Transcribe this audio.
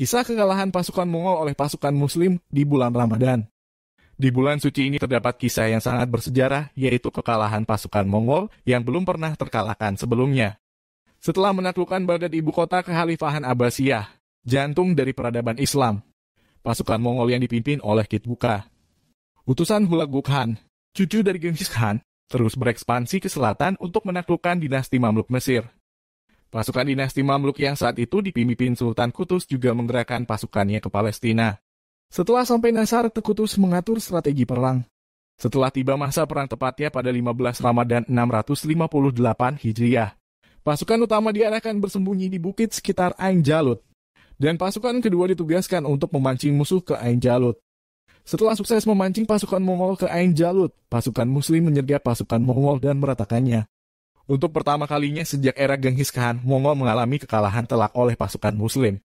Kisah kekalahan pasukan Mongol oleh pasukan Muslim di bulan Ramadan. Di bulan suci ini terdapat kisah yang sangat bersejarah, yaitu kekalahan pasukan Mongol yang belum pernah terkalahkan sebelumnya. Setelah menaklukkan Baghdad ibu kota kekhalifahan Abbasiyah, jantung dari peradaban Islam, pasukan Mongol yang dipimpin oleh Kitbuka. Utusan Hulagu Khan, cucu dari Genghis Khan, terus berekspansi ke selatan untuk menaklukkan dinasti Mamluk Mesir. Pasukan dinasti Mamluk yang saat itu dipimpin Sultan Kutus juga menggerakkan pasukannya ke Palestina. Setelah sampai Nasar, Kutus mengatur strategi perang. Setelah tiba masa perang tepatnya pada 15 Ramadan 658 Hijriah, pasukan utama diarahkan bersembunyi di bukit sekitar Ain Jalut. Dan pasukan kedua ditugaskan untuk memancing musuh ke Ain Jalut. Setelah sukses memancing pasukan Mongol ke Ain Jalut, pasukan Muslim menyergap pasukan Mongol dan meratakannya. Untuk pertama kalinya sejak era Genghis Khan, Mongol mengalami kekalahan telak oleh pasukan Muslim.